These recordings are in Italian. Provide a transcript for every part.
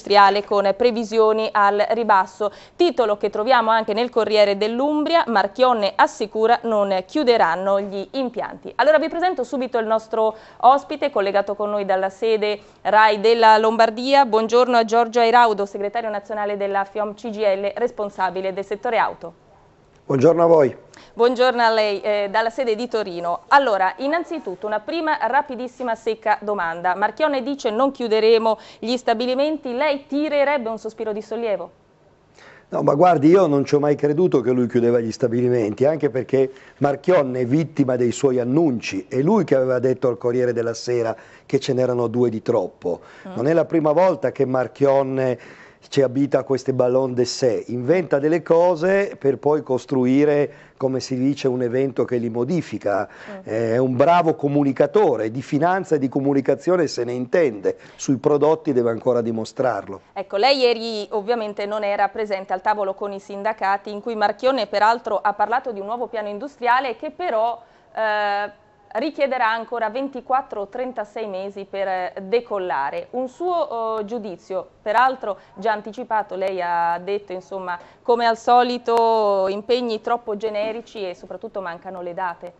industriale con previsioni al ribasso. Titolo che troviamo anche nel Corriere dell'Umbria, Marchionne assicura non chiuderanno gli impianti. Allora vi presento subito il nostro ospite collegato con noi dalla sede RAI della Lombardia. Buongiorno a Giorgio Airaudo, segretario nazionale della FIOM CGL, responsabile del settore auto. Buongiorno a voi. Buongiorno a lei eh, dalla sede di Torino. Allora, innanzitutto una prima rapidissima secca domanda. Marchione dice non chiuderemo gli stabilimenti, lei tirerebbe un sospiro di sollievo? No, ma guardi, io non ci ho mai creduto che lui chiudeva gli stabilimenti, anche perché Marchionne è vittima dei suoi annunci, è lui che aveva detto al Corriere della Sera che ce n'erano due di troppo. Mm. Non è la prima volta che Marchionne ci abita queste ballon de sé, inventa delle cose per poi costruire, come si dice, un evento che li modifica. Certo. Eh, è un bravo comunicatore, di finanza e di comunicazione se ne intende, sui prodotti deve ancora dimostrarlo. Ecco, lei ieri ovviamente non era presente al tavolo con i sindacati in cui Marchione peraltro ha parlato di un nuovo piano industriale che però... Eh, richiederà ancora 24 o 36 mesi per eh, decollare. Un suo eh, giudizio, peraltro già anticipato, lei ha detto insomma come al solito impegni troppo generici e soprattutto mancano le date.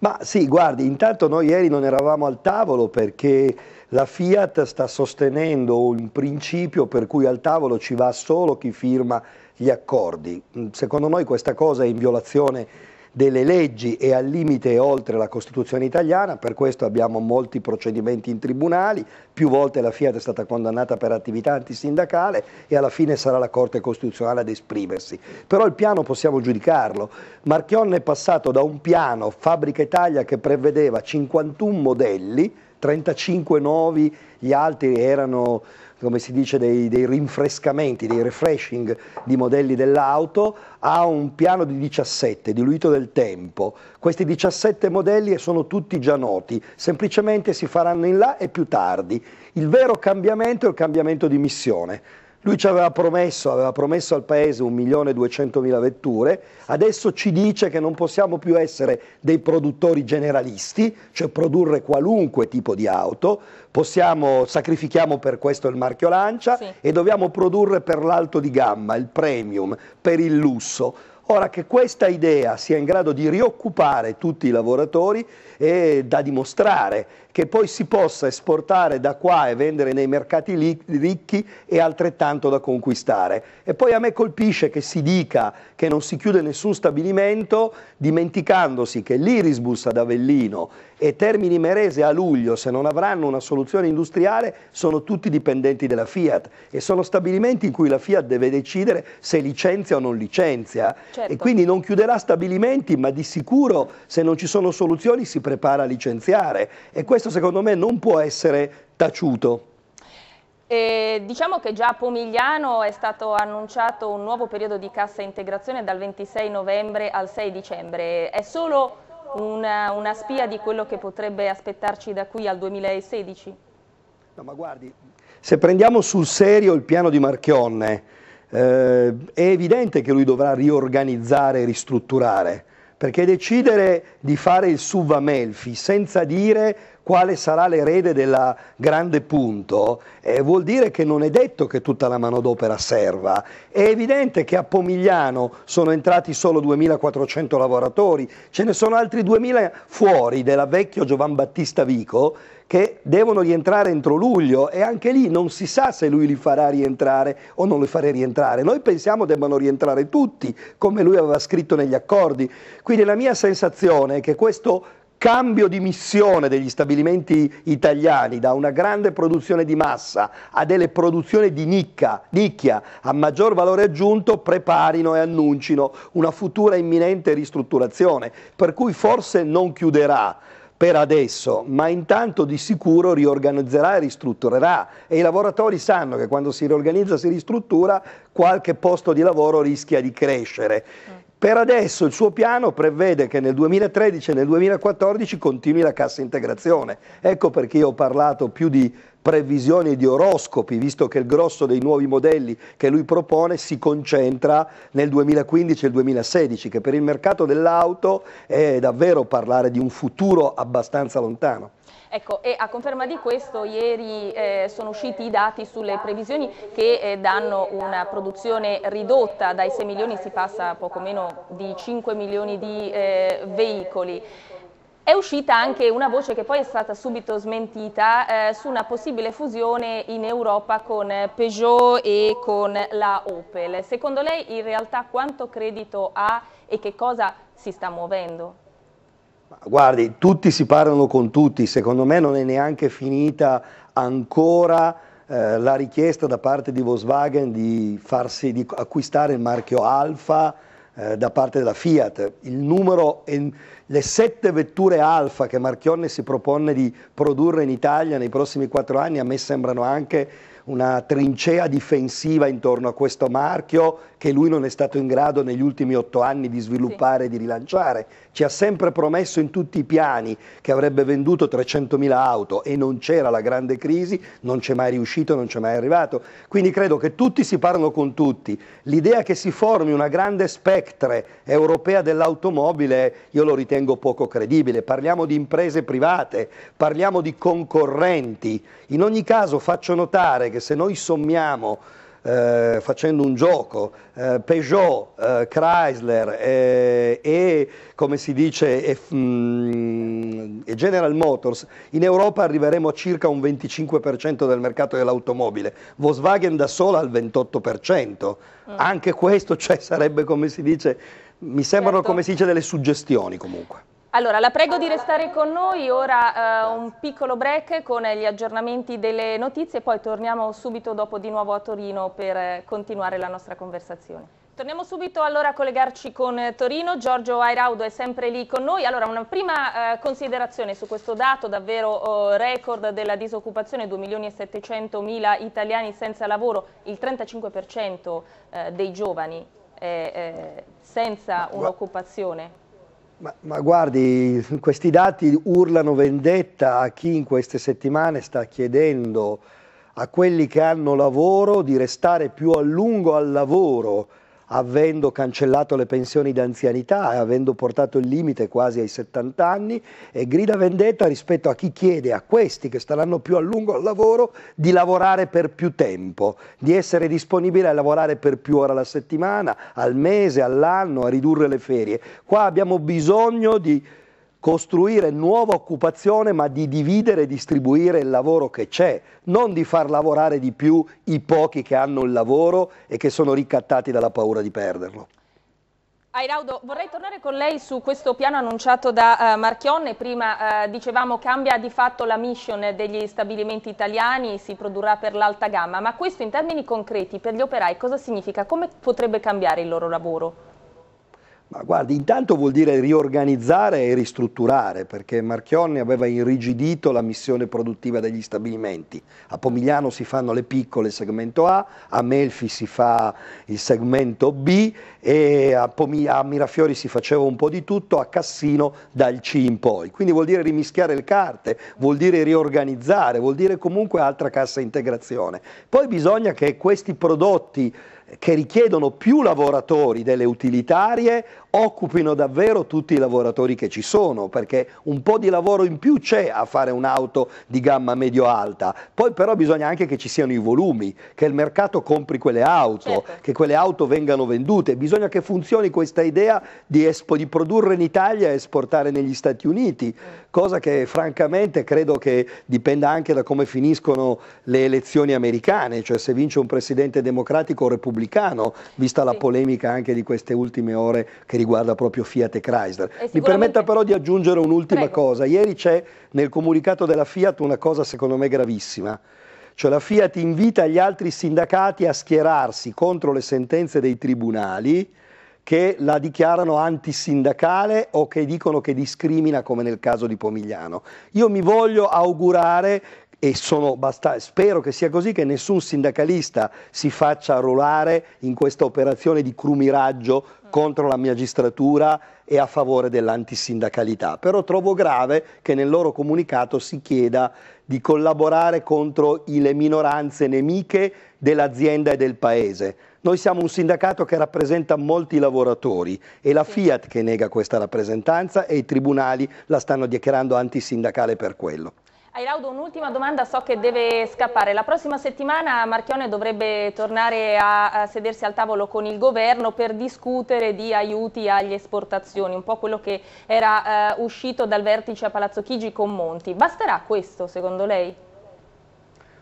Ma sì, guardi, intanto noi ieri non eravamo al tavolo perché la Fiat sta sostenendo un principio per cui al tavolo ci va solo chi firma gli accordi. Mm, secondo noi questa cosa è in violazione delle leggi e al limite oltre la Costituzione italiana, per questo abbiamo molti procedimenti in tribunali, più volte la Fiat è stata condannata per attività antisindacale e alla fine sarà la Corte Costituzionale ad esprimersi. Però il piano possiamo giudicarlo. Marchionne è passato da un piano Fabbrica Italia che prevedeva 51 modelli, 35 nuovi, gli altri erano come si dice, dei, dei, rinfrescamenti, dei refreshing di modelli dell'auto, ha un piano di 17, diluito del tempo. Questi 17 modelli sono tutti già noti, semplicemente si faranno in là e più tardi. Il vero cambiamento è il cambiamento di missione. Lui ci aveva promesso, aveva promesso al paese 1.200.000 vetture, adesso ci dice che non possiamo più essere dei produttori generalisti, cioè produrre qualunque tipo di auto, possiamo, sacrifichiamo per questo il marchio Lancia sì. e dobbiamo produrre per l'alto di gamma, il premium, per il lusso Ora che questa idea sia in grado di rioccupare tutti i lavoratori è da dimostrare che poi si possa esportare da qua e vendere nei mercati ricchi è altrettanto da conquistare. E poi a me colpisce che si dica che non si chiude nessun stabilimento dimenticandosi che l'Irisbus ad Avellino e Termini Merese a luglio, se non avranno una soluzione industriale, sono tutti dipendenti della Fiat e sono stabilimenti in cui la Fiat deve decidere se licenzia o non licenzia certo. e quindi non chiuderà stabilimenti, ma di sicuro se non ci sono soluzioni si prepara a licenziare e questo secondo me non può essere taciuto. E diciamo che già a Pomigliano è stato annunciato un nuovo periodo di cassa integrazione dal 26 novembre al 6 dicembre. È solo una, una spia di quello che potrebbe aspettarci da qui al 2016? No, ma guardi, se prendiamo sul serio il piano di Marchionne, eh, è evidente che lui dovrà riorganizzare e ristrutturare, perché decidere di fare il SUV a Melfi senza dire quale sarà l'erede della grande punto, eh, vuol dire che non è detto che tutta la manodopera serva. È evidente che a Pomigliano sono entrati solo 2.400 lavoratori, ce ne sono altri 2.000 fuori della vecchio Giovan Battista Vico che devono rientrare entro luglio e anche lì non si sa se lui li farà rientrare o non li farà rientrare. Noi pensiamo debbano rientrare tutti, come lui aveva scritto negli accordi. Quindi la mia sensazione è che questo cambio di missione degli stabilimenti italiani da una grande produzione di massa a delle produzioni di nicchia, nicchia a maggior valore aggiunto preparino e annuncino una futura imminente ristrutturazione, per cui forse non chiuderà per adesso, ma intanto di sicuro riorganizzerà e ristrutturerà e i lavoratori sanno che quando si riorganizza e si ristruttura qualche posto di lavoro rischia di crescere. Per adesso il suo piano prevede che nel 2013 e nel 2014 continui la cassa integrazione. Ecco perché io ho parlato più di previsioni di oroscopi, visto che il grosso dei nuovi modelli che lui propone si concentra nel 2015 e il 2016, che per il mercato dell'auto è davvero parlare di un futuro abbastanza lontano. Ecco, e a conferma di questo ieri eh, sono usciti i dati sulle previsioni che eh, danno una produzione ridotta, dai 6 milioni si passa a poco meno di 5 milioni di eh, veicoli. È uscita anche una voce che poi è stata subito smentita eh, su una possibile fusione in Europa con Peugeot e con la Opel. Secondo lei in realtà quanto credito ha e che cosa si sta muovendo? Guardi, tutti si parlano con tutti, secondo me non è neanche finita ancora eh, la richiesta da parte di Volkswagen di, farsi, di acquistare il marchio Alfa eh, da parte della Fiat, il numero e le sette vetture Alfa che Marchionne si propone di produrre in Italia nei prossimi quattro anni a me sembrano anche una trincea difensiva intorno a questo marchio che lui non è stato in grado negli ultimi otto anni di sviluppare e di rilanciare. Ci ha sempre promesso in tutti i piani che avrebbe venduto 300.000 auto e non c'era la grande crisi, non c'è mai riuscito, non c'è mai arrivato. Quindi credo che tutti si parlano con tutti. L'idea che si formi una grande spectre europea dell'automobile io lo ritengo poco credibile. Parliamo di imprese private, parliamo di concorrenti. In ogni caso faccio notare che se noi sommiamo eh, facendo un gioco, eh, Peugeot, eh, Chrysler eh, e, come si dice, e, mm, e General Motors, in Europa arriveremo a circa un 25% del mercato dell'automobile, Volkswagen da sola al 28%, mm. anche questo cioè, sarebbe come si dice, mi sembrano certo. come si dice delle suggestioni comunque. Allora, la prego di restare con noi, ora eh, un piccolo break con gli aggiornamenti delle notizie e poi torniamo subito dopo di nuovo a Torino per eh, continuare la nostra conversazione. Torniamo subito allora a collegarci con eh, Torino, Giorgio Airaudo è sempre lì con noi. Allora una prima eh, considerazione su questo dato davvero oh, record della disoccupazione, 2 milioni e 700 mila italiani senza lavoro, il 35% eh, dei giovani eh, senza un'occupazione. Ma, ma, guardi, questi dati urlano vendetta a chi in queste settimane sta chiedendo a quelli che hanno lavoro di restare più a lungo al lavoro avendo cancellato le pensioni d'anzianità e avendo portato il limite quasi ai 70 anni e grida vendetta rispetto a chi chiede a questi che staranno più a lungo al lavoro di lavorare per più tempo, di essere disponibili a lavorare per più ore alla settimana, al mese, all'anno, a ridurre le ferie. Qua abbiamo bisogno di costruire nuova occupazione ma di dividere e distribuire il lavoro che c'è, non di far lavorare di più i pochi che hanno il lavoro e che sono ricattati dalla paura di perderlo. Airaudo, vorrei tornare con lei su questo piano annunciato da uh, Marchionne, prima uh, dicevamo cambia di fatto la mission degli stabilimenti italiani, si produrrà per l'alta gamma, ma questo in termini concreti per gli operai cosa significa? Come potrebbe cambiare il loro lavoro? Ma guardi, intanto vuol dire riorganizzare e ristrutturare, perché Marchionni aveva irrigidito la missione produttiva degli stabilimenti. A Pomigliano si fanno le piccole segmento A, a Melfi si fa il segmento B e a, Pomig a Mirafiori si faceva un po' di tutto, a Cassino dal C in poi. Quindi vuol dire rimischiare le carte, vuol dire riorganizzare, vuol dire comunque altra cassa integrazione. Poi bisogna che questi prodotti che richiedono più lavoratori delle utilitarie occupino davvero tutti i lavoratori che ci sono, perché un po' di lavoro in più c'è a fare un'auto di gamma medio-alta, poi però bisogna anche che ci siano i volumi, che il mercato compri quelle auto, certo. che quelle auto vengano vendute, bisogna che funzioni questa idea di, di produrre in Italia e esportare negli Stati Uniti, mm. cosa che francamente credo che dipenda anche da come finiscono le elezioni americane, cioè se vince un presidente democratico o repubblicano, vista sì. la polemica anche di queste ultime ore che riguarda proprio Fiat e Chrysler. E eh, sicuramente... Mi permetta però di aggiungere un'ultima cosa. Ieri c'è nel comunicato della Fiat una cosa secondo me gravissima. Cioè la Fiat invita gli altri sindacati a schierarsi contro le sentenze dei tribunali che la dichiarano antisindacale o che dicono che discrimina come nel caso di Pomigliano. Io mi voglio augurare e basta- spero che sia così, che nessun sindacalista si faccia arruolare in questa operazione di crumiraggio contro la magistratura e a favore dell'antisindacalità. Però trovo grave che nel loro comunicato si chieda di collaborare contro le minoranze nemiche dell'azienda e del Paese. Noi siamo un sindacato che rappresenta molti lavoratori, è la Fiat che nega questa rappresentanza e i tribunali la stanno dichiarando antisindacale per quello. Airaudo, un'ultima domanda, so che deve scappare. La prossima settimana Marchione dovrebbe tornare a, a, sedersi al tavolo con il governo per discutere di aiuti agli esportazioni, un po' quello che era uh, uscito dal vertice a Palazzo Chigi con Monti. Basterà questo secondo lei?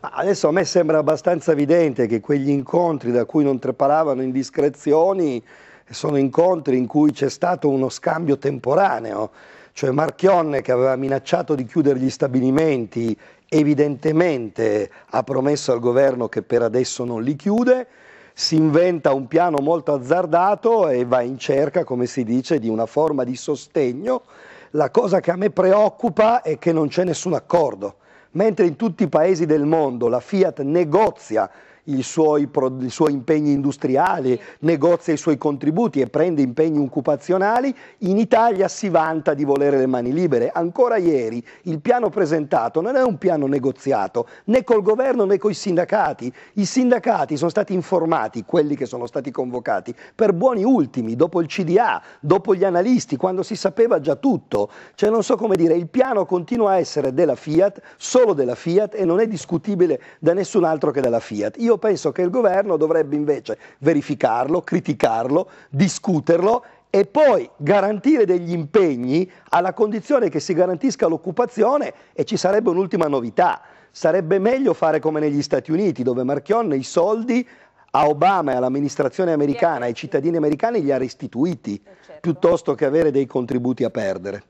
Adesso a me sembra abbastanza evidente che quegli incontri da cui non treparavano indiscrezioni sono incontri in cui c'è stato uno scambio temporaneo cioè Marchionne che aveva minacciato di chiudere gli stabilimenti evidentemente ha promesso al governo che per adesso non li chiude, si inventa un piano molto azzardato e va in cerca, come si dice, di una forma di sostegno. La cosa che a me preoccupa è che non c'è nessun accordo. Mentre in tutti i paesi del mondo la Fiat negozia i suoi, i suoi impegni industriali, negozia i suoi contributi e prende impegni occupazionali, in Italia si vanta di volere le mani libere. Ancora ieri il piano presentato non è un piano negoziato né col governo né coi sindacati. I sindacati sono stati informati, quelli che sono stati convocati, per buoni ultimi, dopo il CDA, dopo gli analisti, quando si sapeva già tutto. Cioè non so come dire, il piano continua a essere della Fiat, solo della Fiat e non è discutibile da nessun altro che dalla Fiat. Io io penso che il governo dovrebbe invece verificarlo, criticarlo, discuterlo e poi garantire degli impegni alla condizione che si garantisca l'occupazione e ci sarebbe un'ultima novità. Sarebbe meglio fare come negli Stati Uniti, dove Marchionne i soldi a Obama e all'amministrazione americana, ai cittadini americani, li ha restituiti, eh, certo. piuttosto che avere dei contributi a perdere.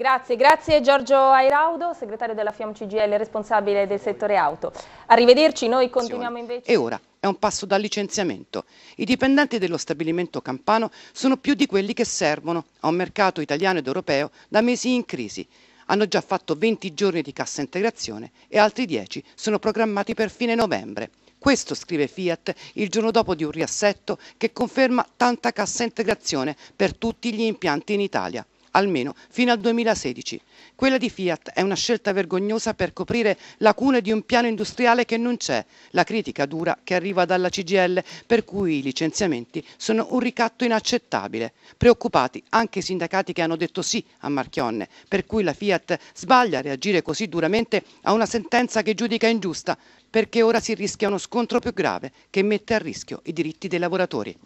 Grazie, grazie Giorgio Airaudo, segretario della FIOM CGL, responsabile del settore auto. Arrivederci, noi continuiamo invece. E ora è un passo dal licenziamento. I dipendenti dello stabilimento campano sono più di quelli che servono a un mercato italiano ed europeo da mesi in crisi. Hanno già fatto 20 giorni di cassa integrazione e altri 10 sono programmati per fine novembre. Questo scrive Fiat il giorno dopo di un riassetto che conferma tanta cassa integrazione per tutti gli impianti in Italia almeno fino al 2016. Quella di Fiat è una scelta vergognosa per coprire lacune di un piano industriale che non c'è, la critica dura che arriva dalla CGL, per cui i licenziamenti sono un ricatto inaccettabile. Preoccupati anche i sindacati che hanno detto sì a Marchionne, per cui la Fiat sbaglia a reagire così duramente a una sentenza che giudica ingiusta, perché ora si rischia uno scontro più grave che mette a rischio i diritti dei lavoratori.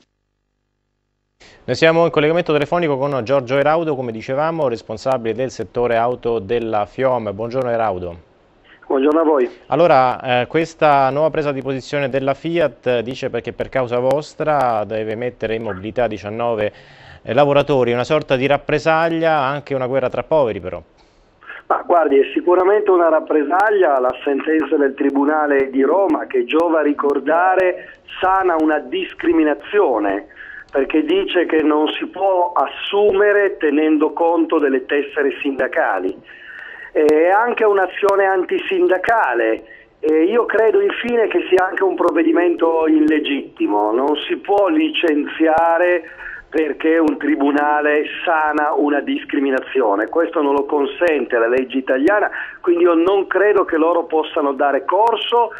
Noi siamo in collegamento telefonico con Giorgio Eraudo, come dicevamo, responsabile del settore auto della FIOM. Buongiorno Eraudo. Buongiorno a voi. Allora, eh, questa nuova presa di posizione della Fiat eh, dice perché per causa vostra deve mettere in mobilità 19 eh, lavoratori, una sorta di rappresaglia, anche una guerra tra poveri però. Ma guardi, è sicuramente una rappresaglia la sentenza del Tribunale di Roma che giova a ricordare sana una discriminazione perché dice che non si può assumere tenendo conto delle tessere sindacali. Eh, è anche un'azione antisindacale e io credo infine che sia anche un provvedimento illegittimo, non si può licenziare perché un tribunale sana una discriminazione, questo non lo consente la legge italiana, quindi io non credo che loro possano dare corso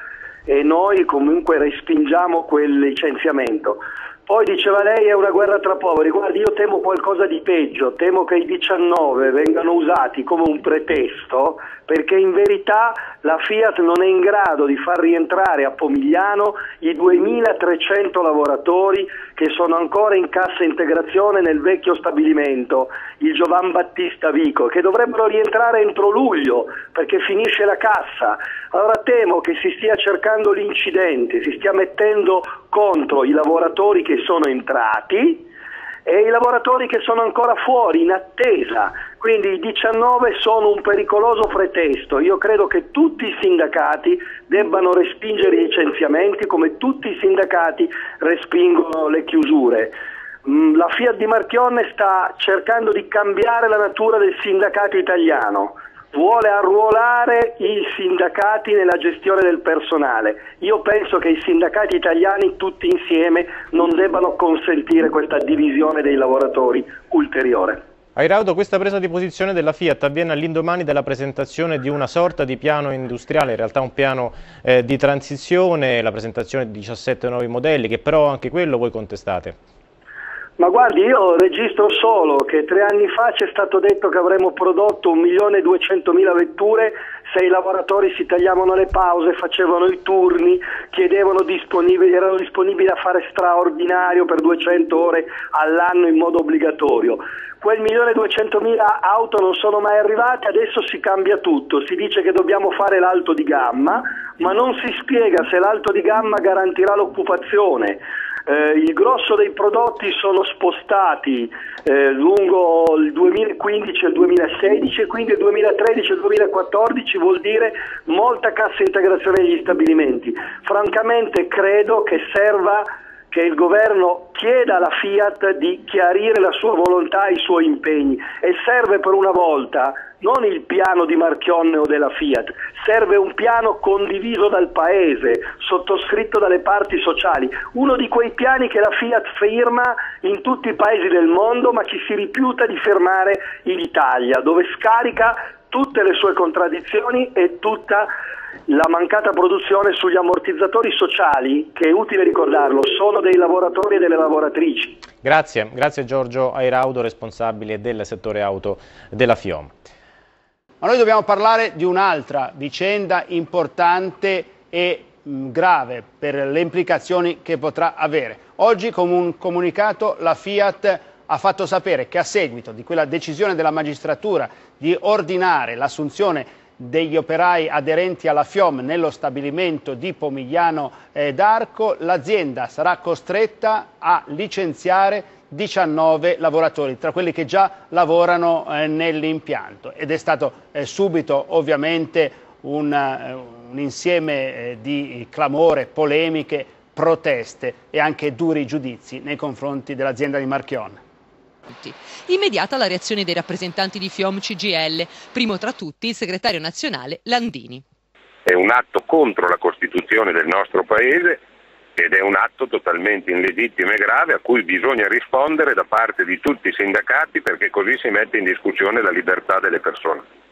e noi comunque respingiamo quel licenziamento. Poi diceva lei è una guerra tra poveri, guardi io temo qualcosa di peggio, temo che i 19 vengano usati come un pretesto perché in verità la Fiat non è in grado di far rientrare a Pomigliano i 2300 lavoratori che sono ancora in cassa integrazione nel vecchio stabilimento, il Giovan Battista Vico, che dovrebbero rientrare entro luglio perché finisce la cassa. Allora temo che si stia cercando l'incidente, si stia mettendo contro i lavoratori che sono entrati e i lavoratori che sono ancora fuori in attesa. Quindi i 19 sono un pericoloso pretesto. Io credo che tutti i sindacati debbano respingere i licenziamenti come tutti i sindacati respingono le chiusure. Mm, la Fiat di Marchionne sta cercando di cambiare la natura del sindacato italiano vuole arruolare i sindacati nella gestione del personale. Io penso che i sindacati italiani tutti insieme non debbano consentire questa divisione dei lavoratori ulteriore. Airaudo, questa presa di posizione della Fiat avviene all'indomani della presentazione di una sorta di piano industriale, in realtà un piano eh, di transizione, la presentazione di 17 nuovi modelli, che però anche quello voi contestate. Ma guardi, io registro solo che tre anni fa c'è stato detto che avremmo prodotto 1.200.000 vetture se i lavoratori si tagliavano le pause, facevano i turni, disponibili, erano disponibili a fare straordinario per 200 ore all'anno in modo obbligatorio. Quel 1.200.000 auto non sono mai arrivate, adesso si cambia tutto, si dice che dobbiamo fare l'alto di gamma, ma non si spiega se l'alto di gamma garantirà l'occupazione eh, il grosso dei prodotti sono spostati eh, lungo il 2015 e il 2016 e quindi il 2013 e il 2014 vuol dire molta cassa integrazione negli stabilimenti. Francamente credo che serva che il governo chieda alla Fiat di chiarire la sua volontà e i suoi impegni e serve per una volta non il piano di Marchionne o della Fiat, serve un piano condiviso dal Paese, sottoscritto dalle parti sociali, uno di quei piani che la Fiat firma in tutti i paesi del mondo ma che si rifiuta di fermare in Italia, dove scarica tutte le sue contraddizioni e tutta la mancata produzione sugli ammortizzatori sociali, che è utile ricordarlo, sono dei lavoratori e delle lavoratrici. Grazie, grazie Giorgio Airaudo, responsabile del settore auto della FIOM. Ma noi dobbiamo parlare di un'altra vicenda importante e mm, grave per le implicazioni che potrà avere. Oggi con un comunicato la Fiat ha fatto sapere che a seguito di quella decisione della magistratura di ordinare l'assunzione degli operai aderenti alla FIOM nello stabilimento di Pomigliano eh, d'Arco, l'azienda sarà costretta a licenziare 19 lavoratori, tra quelli che già lavorano eh, nell'impianto ed è stato eh, subito ovviamente un, un insieme di clamore, polemiche, proteste e anche duri giudizi nei confronti dell'azienda di Marchion. Immediata la reazione dei rappresentanti di FIOM CGL, primo tra tutti il segretario nazionale Landini. È un atto contro la Costituzione del nostro Paese ed è un atto totalmente illegittimo e grave a cui bisogna rispondere da parte di tutti i sindacati perché così si mette in discussione la libertà delle persone.